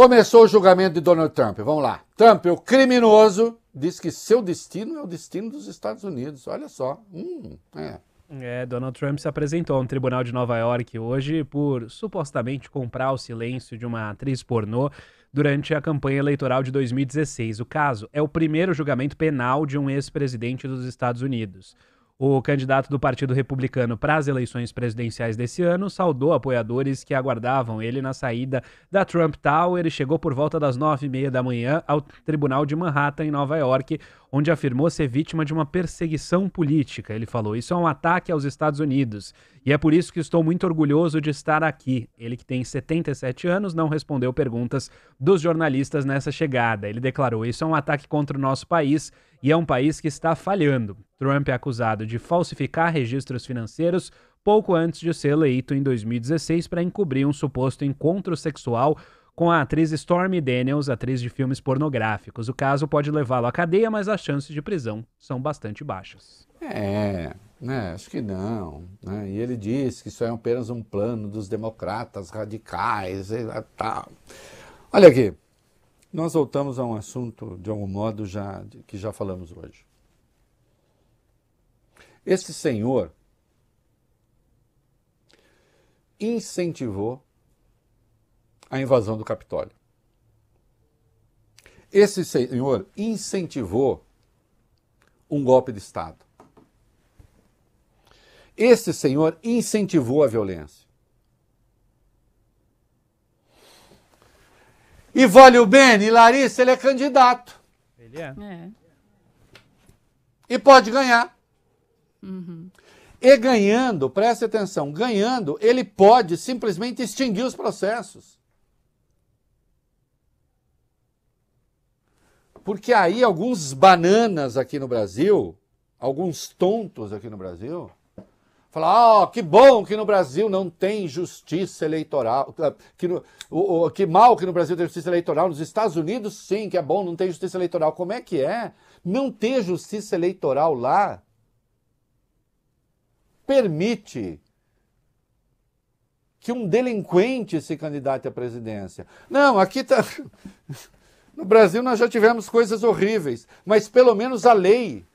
Começou o julgamento de Donald Trump. Vamos lá. Trump, o criminoso, diz que seu destino é o destino dos Estados Unidos. Olha só. Hum, é. É, Donald Trump se apresentou a um tribunal de Nova York hoje por supostamente comprar o silêncio de uma atriz pornô durante a campanha eleitoral de 2016. O caso é o primeiro julgamento penal de um ex-presidente dos Estados Unidos. O candidato do Partido Republicano para as eleições presidenciais desse ano saudou apoiadores que aguardavam ele na saída da Trump Tower e chegou por volta das nove e meia da manhã ao Tribunal de Manhattan, em Nova York, onde afirmou ser vítima de uma perseguição política. Ele falou: Isso é um ataque aos Estados Unidos e é por isso que estou muito orgulhoso de estar aqui. Ele, que tem 77 anos, não respondeu perguntas dos jornalistas nessa chegada. Ele declarou: Isso é um ataque contra o nosso país e é um país que está falhando. Trump é acusado de falsificar registros financeiros pouco antes de ser eleito em 2016 para encobrir um suposto encontro sexual com a atriz Stormy Daniels, atriz de filmes pornográficos. O caso pode levá-lo à cadeia, mas as chances de prisão são bastante baixas. É, né, acho que não. Né? E ele diz que isso é apenas um plano dos democratas radicais e tal. Olha aqui, nós voltamos a um assunto, de algum modo, já, que já falamos hoje. Esse senhor incentivou a invasão do Capitólio. Esse senhor incentivou um golpe de Estado. Esse senhor incentivou a violência. E vale o Bene, Larissa, ele é candidato. Ele é. é. E pode ganhar. Uhum. E ganhando, preste atenção, ganhando, ele pode simplesmente extinguir os processos. Porque aí alguns bananas aqui no Brasil, alguns tontos aqui no Brasil, Falar, ah, que bom que no Brasil não tem justiça eleitoral. Ah, que, no, o, o, que mal que no Brasil tem justiça eleitoral. Nos Estados Unidos, sim, que é bom, não tem justiça eleitoral. Como é que é não ter justiça eleitoral lá? Permite que um delinquente se candidate à presidência. Não, aqui tá. No Brasil nós já tivemos coisas horríveis, mas pelo menos a lei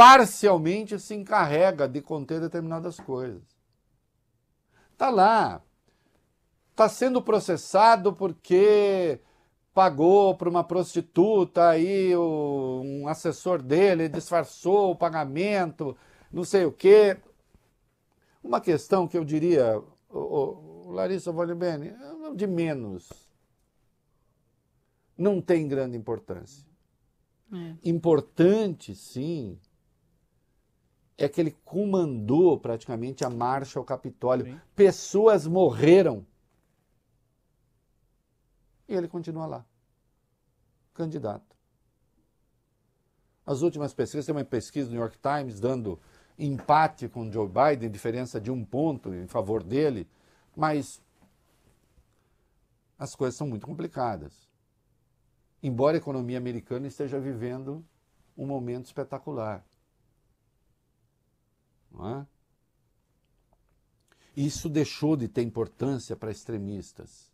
parcialmente se encarrega de conter determinadas coisas. Está lá. Está sendo processado porque pagou para uma prostituta, aí o, um assessor dele disfarçou o pagamento, não sei o quê. Uma questão que eu diria, o, o Larissa Vonibene, é de menos. Não tem grande importância. É. Importante, sim, é que ele comandou praticamente a marcha ao Capitólio. Sim. Pessoas morreram. E ele continua lá, candidato. As últimas pesquisas, tem uma pesquisa do New York Times dando empate com Joe Biden, diferença de um ponto em favor dele, mas as coisas são muito complicadas. Embora a economia americana esteja vivendo um momento espetacular. É? Isso deixou de ter importância para extremistas.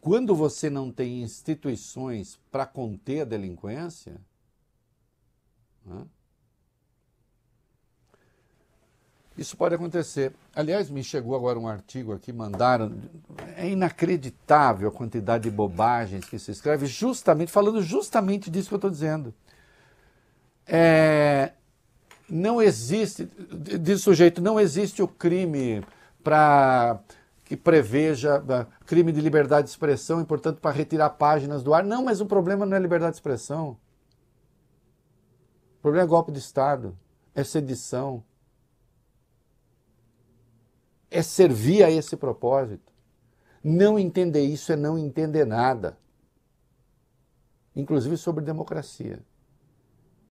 Quando você não tem instituições para conter a delinquência, é? Isso pode acontecer. Aliás, me chegou agora um artigo aqui, mandaram. É inacreditável a quantidade de bobagens que se escreve, justamente, falando justamente disso que eu estou dizendo. É, não existe, diz o sujeito, não existe o crime para que preveja ah, crime de liberdade de expressão e, portanto, para retirar páginas do ar. Não, mas o problema não é liberdade de expressão. O problema é golpe de Estado, é sedição, é servir a esse propósito. Não entender isso é não entender nada, inclusive sobre democracia.